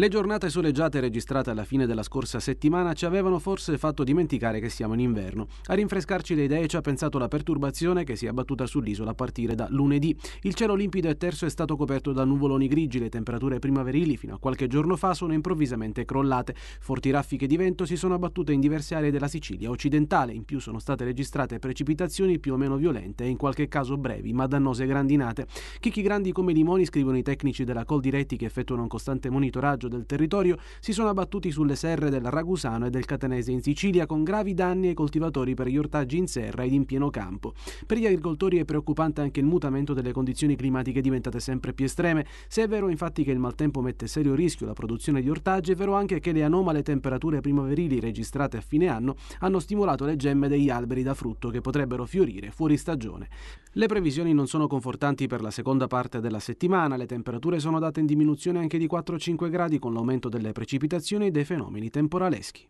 Le giornate soleggiate registrate alla fine della scorsa settimana ci avevano forse fatto dimenticare che siamo in inverno. A rinfrescarci le idee ci ha pensato la perturbazione che si è abbattuta sull'isola a partire da lunedì. Il cielo limpido e terso è stato coperto da nuvoloni grigi, le temperature primaverili fino a qualche giorno fa sono improvvisamente crollate. Forti raffiche di vento si sono abbattute in diverse aree della Sicilia occidentale, in più sono state registrate precipitazioni più o meno violente e in qualche caso brevi ma dannose grandinate. Chicchi grandi come limoni scrivono i tecnici della Coldiretti che effettuano un costante monitoraggio del territorio si sono abbattuti sulle serre del Ragusano e del Catanese in Sicilia con gravi danni ai coltivatori per gli ortaggi in serra ed in pieno campo. Per gli agricoltori è preoccupante anche il mutamento delle condizioni climatiche diventate sempre più estreme. Se è vero infatti che il maltempo mette a serio rischio la produzione di ortaggi, è vero anche che le anomale temperature primaverili registrate a fine anno hanno stimolato le gemme degli alberi da frutto che potrebbero fiorire fuori stagione. Le previsioni non sono confortanti per la seconda parte della settimana, le temperature sono date in diminuzione anche di 4-5 gradi con l'aumento delle precipitazioni e dei fenomeni temporaleschi.